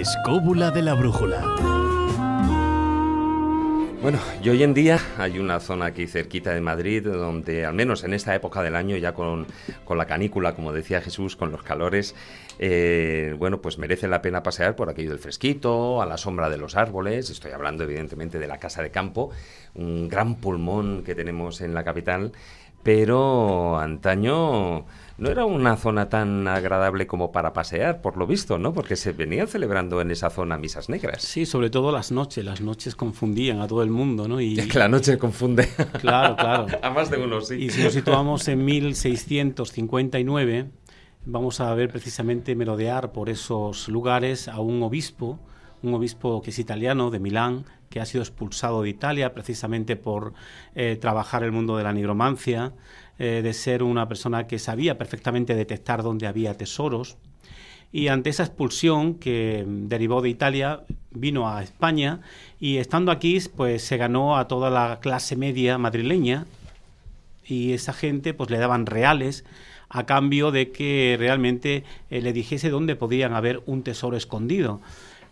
escóbula de la brújula. Bueno, y hoy en día hay una zona aquí cerquita de Madrid donde, al menos en esta época del año, ya con, la canícula, como decía Jesús, con los calores, eh, bueno, pues merece la pena pasear por aquello del fresquito, a la sombra de los árboles. Estoy hablando, evidentemente, de la Casa de Campo, un gran pulmón que tenemos en la capital pero antaño no era una zona tan agradable como para pasear, por lo visto, ¿no? Porque se venían celebrando en esa zona misas negras. Sí, sobre todo las noches. Las noches confundían a todo el mundo, ¿no? Y, que la noche confunde. Claro, claro. a más de uno, sí. Y si nos situamos en 1659, vamos a ver precisamente merodear por esos lugares a un obispo un obispo que es italiano, de Milán, que ha sido expulsado de Italia precisamente por eh, trabajar el mundo de la nigromancia, eh, de ser una persona que sabía perfectamente detectar dónde había tesoros. Y ante esa expulsión que derivó de Italia, vino a España y estando aquí, pues se ganó a toda la clase media madrileña y esa gente pues le daban reales a cambio de que realmente eh, le dijese dónde podían haber un tesoro escondido.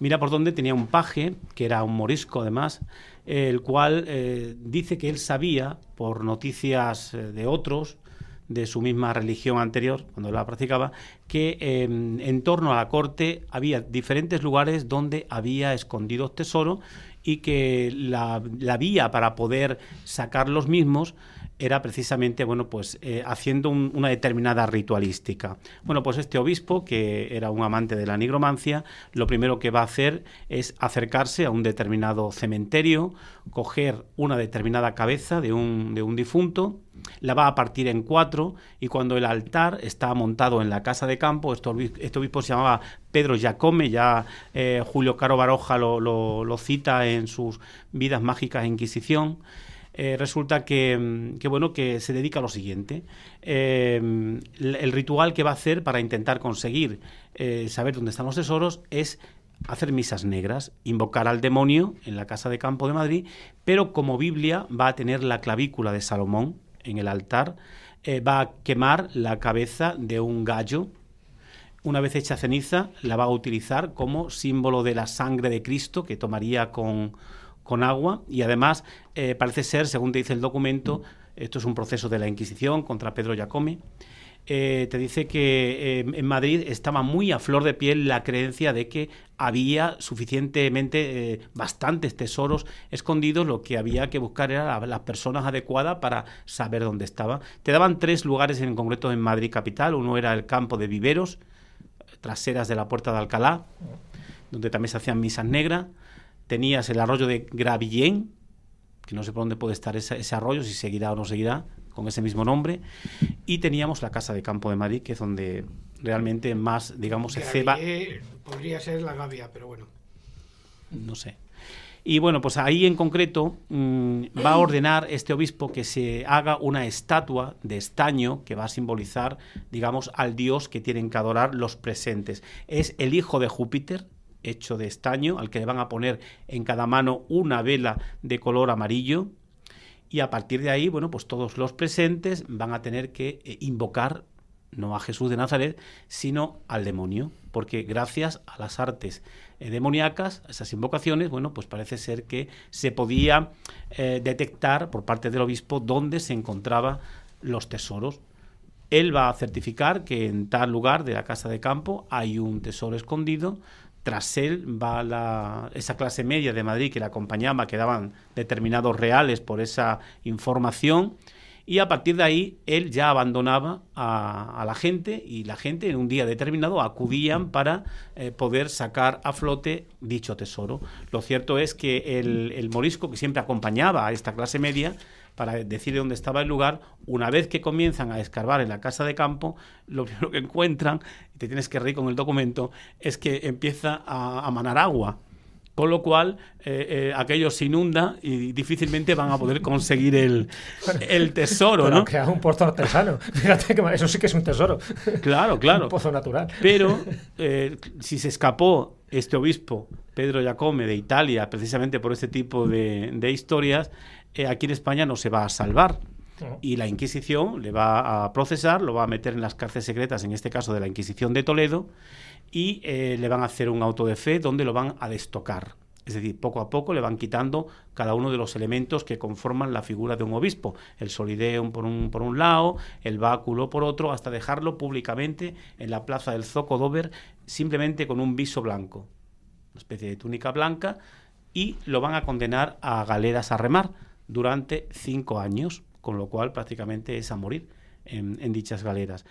Mira por dónde tenía un paje, que era un morisco además, el cual eh, dice que él sabía, por noticias eh, de otros, de su misma religión anterior, cuando la practicaba, que em, en torno a la corte había diferentes lugares donde había escondidos tesoros y que la vía para poder sacar los mismos era precisamente, bueno, pues eh, haciendo una determinada ritualística. Bueno, pues este obispo, que era un amante de la nigromancia, lo primero que va a hacer es acercarse a un determinado cementerio, coger una determinada cabeza de un, de un difunto, la va a partir en cuatro y cuando el altar está montado en la casa de campo, este, este obispo, se llamaba Pedro Giacome, ya eh, Julio Caro Baroja lo, lo cita en sus Vidas Mágicas e Inquisición, eh, resulta que, mm, que, bueno, que se dedica a lo siguiente. Em, el, ritual que va a hacer para intentar conseguir eh, saber dónde están los tesoros es hacer misas negras, invocar al demonio en la Casa de Campo de Madrid, pero como Biblia va a tener la clavícula de Salomón en el altar, eh, va a quemar la cabeza de un gallo una vez hecha ceniza, la va a utilizar como símbolo de la sangre de Cristo que tomaría con, con agua y además eh, parece ser, según te dice el documento, esto es un proceso de la Inquisición contra Pedro Giacomi, eh, te dice que eh, en Madrid estaba muy a flor de piel la creencia de que había suficientemente bastantes tesoros escondidos, lo que había que buscar era las personas adecuadas para saber dónde estaba. Te daban tres lugares en concreto en Madrid capital, uno era el campo de viveros, traseras de la puerta de Alcalá, donde también se hacían misas negras, tenías el arroyo de Gravillén, que no sé por dónde puede estar ese, arroyo, si seguirá o no seguirá, con ese mismo nombre, y teníamos la Casa de Campo de Madrid, que es donde realmente más, digamos, se ceba. Podría ser la Gavia, pero bueno. No sé. Y bueno, pues ahí en concreto mm, va a ordenar este obispo que se haga una estatua de estaño que va a simbolizar, digamos, al dios que tienen que adorar los presentes. Es el hijo de Júpiter, hecho de estaño, al que le van a poner en cada mano una vela de color amarillo. Y a partir de ahí, bueno, pues todos los presentes van a tener que eh, invocar no a Jesús de Nazaret, sino al demonio, porque gracias a las artes eh, demoníacas, esas invocaciones, bueno, pues parece ser que se podía eh, detectar por parte del obispo dónde se encontraban los tesoros. Él va a certificar que en tal lugar de la casa de campo hay un tesoro escondido, tras él va la, esa clase media de Madrid que la acompañaba, quedaban daban determinados reales por esa información, y a partir de ahí él ya abandonaba a, la gente y la gente en un día determinado acudían para eh, poder sacar a flote dicho tesoro. Lo cierto es que el morisco que siempre acompañaba a esta clase media para decir dónde estaba el lugar. Una vez que comienzan a escarbar en la casa de campo, lo primero que encuentran, y te tienes que reír con el documento, es que empieza a, manar agua con lo cual eh, eh, aquello se inunda y difícilmente van a poder conseguir el, tesoro, Pero ¿no? un pozo artesano, eso sí que es un tesoro. Claro, claro. Un pozo natural. Pero eh, si se escapó este obispo, Pedro Giacome, de Italia, precisamente por este tipo de historias, eh, aquí en España no se va a salvar. Y la Inquisición le va a procesar, lo va a meter en las cárceles secretas, en este caso de la Inquisición de Toledo, y eh, le van a hacer un auto de fe donde lo van a destocar. Es decir, poco a poco le van quitando cada uno de los elementos que conforman la figura de un obispo. El solideum por un, por un lado, el báculo por otro, hasta dejarlo públicamente en la plaza del Zocodover simplemente con un viso blanco, una especie de túnica blanca, y lo van a condenar a galeras a remar durante cinco años, con lo cual prácticamente es a morir en, dichas galeras.